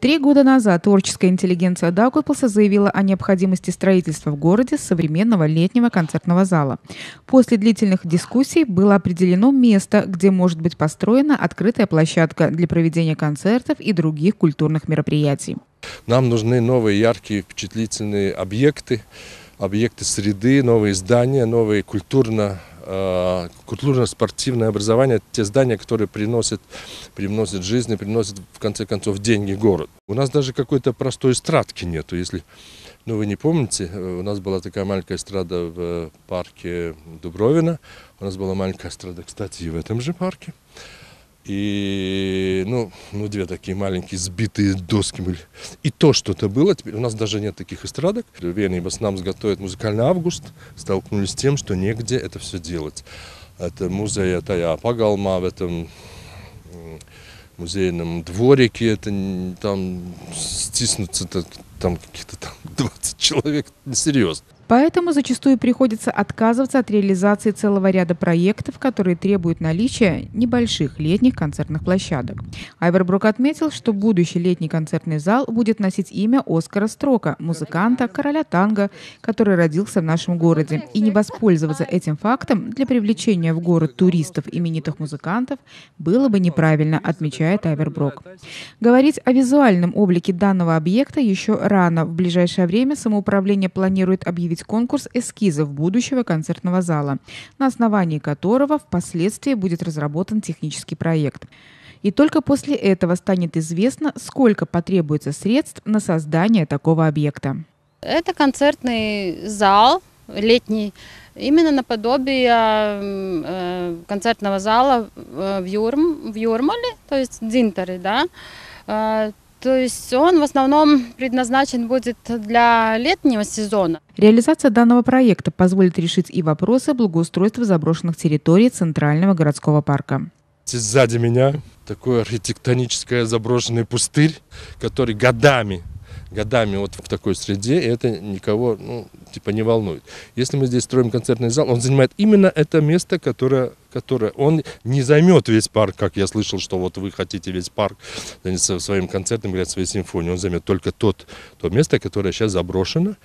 Три года назад творческая интеллигенция Даугавпилса заявила о необходимости строительства в городе современного летнего концертного зала. После длительных дискуссий было определено место, где может быть построена открытая площадка для проведения концертов и других культурных мероприятий. Нам нужны новые яркие впечатлительные объекты, объекты среды, новые здания, новые культурно Э, культурно-спортивное образование, те здания, которые приносят, приносят жизнь и приносят, в конце концов, деньги город. У нас даже какой-то простой эстрадки нету. Если, ну, вы не помните, э, у нас была такая маленькая эстрада в э, парке Дубровина, у нас была маленькая эстрада, кстати, и в этом же парке. И, ну, ну, две такие маленькие сбитые доски были. И то что-то было. Теперь у нас даже нет таких эстрадок. Венебас нам готовит музыкальный август. Столкнулись с тем, что негде это все делать. Это музей, это я Пагалма в этом музейном дворике. Это там стиснуться, -то, там какие-то там 20 человек. Серьезно. Поэтому зачастую приходится отказываться от реализации целого ряда проектов, которые требуют наличия небольших летних концертных площадок. Айвербрук отметил, что будущий летний концертный зал будет носить имя Оскара Строка, музыканта, короля танго, который родился в нашем городе. И не воспользоваться этим фактом для привлечения в город туристов именитых музыкантов было бы неправильно, отмечает Айверброк. Говорить о визуальном облике данного объекта еще рано. В ближайшее время самоуправление планирует объявить проводить конкурс эскизов будущего концертного зала, на основании которого впоследствии будет разработан технический проект. И только после этого станет известно, сколько потребуется средств на создание такого объекта. Это концертный зал летний, именно наподобие э, концертного зала э, в, Юрм, в Юрмале, то есть Дзинтере, да. Э, то есть он в основном предназначен будет для летнего сезона. Реализация данного проекта позволит решить и вопросы благоустройства заброшенных территорий Центрального городского парка. Сзади меня такой архитектоническое заброшенный пустырь, который годами годами вот в такой среде, и это никого, ну, типа не волнует. Если мы здесь строим концертный зал, он занимает именно это место, которое, которое он не займет весь парк, как я слышал, что вот вы хотите весь парк заняться своим концертом, играть своей симфонией. Он займет только тот, то место, которое сейчас заброшено,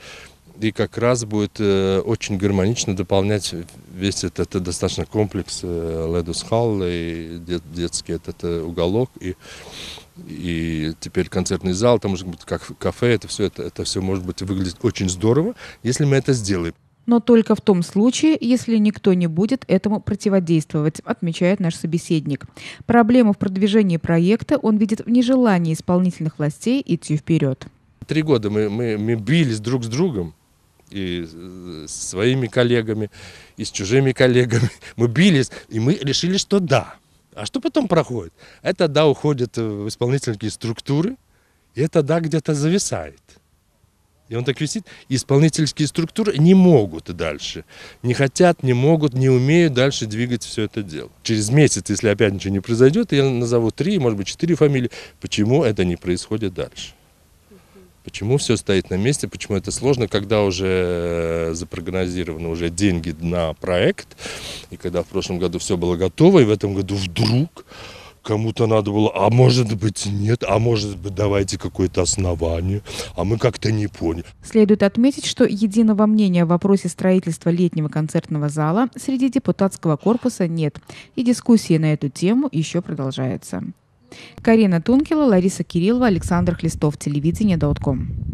и как раз будет э, очень гармонично дополнять весь этот, этот достаточно комплекс э, Ледус Халл и дет, детский этот, этот уголок. И и теперь концертный зал, там может быть как кафе, это все, это, это все может быть выглядит очень здорово, если мы это сделаем. Но только в том случае, если никто не будет этому противодействовать, отмечает наш собеседник. Проблему в продвижении проекта он видит в нежелании исполнительных властей идти вперед. Три года мы, мы, мы бились друг с другом, и с своими коллегами, и с чужими коллегами. Мы бились, и мы решили, что да – а что потом проходит? Это, да, уходит э, в исполнительные структуры, и это, да, где-то зависает. И он так висит. Исполнительские структуры не могут дальше. Не хотят, не могут, не умеют дальше двигать все это дело. Через месяц, если опять ничего не произойдет, я назову три, может быть, четыре фамилии. Почему это не происходит дальше? Почему все стоит на месте, почему это сложно, когда уже э, запрогнозированы уже деньги на проект, и когда в прошлом году все было готово, и в этом году вдруг кому-то надо было, а может быть нет, а может быть давайте какое-то основание, а мы как-то не поняли. Следует отметить, что единого мнения в вопросе строительства летнего концертного зала среди депутатского корпуса нет, и дискуссии на эту тему еще продолжаются. Карина Тункила, Лариса Кириллова, Александр Хлистов, телевидение.ком.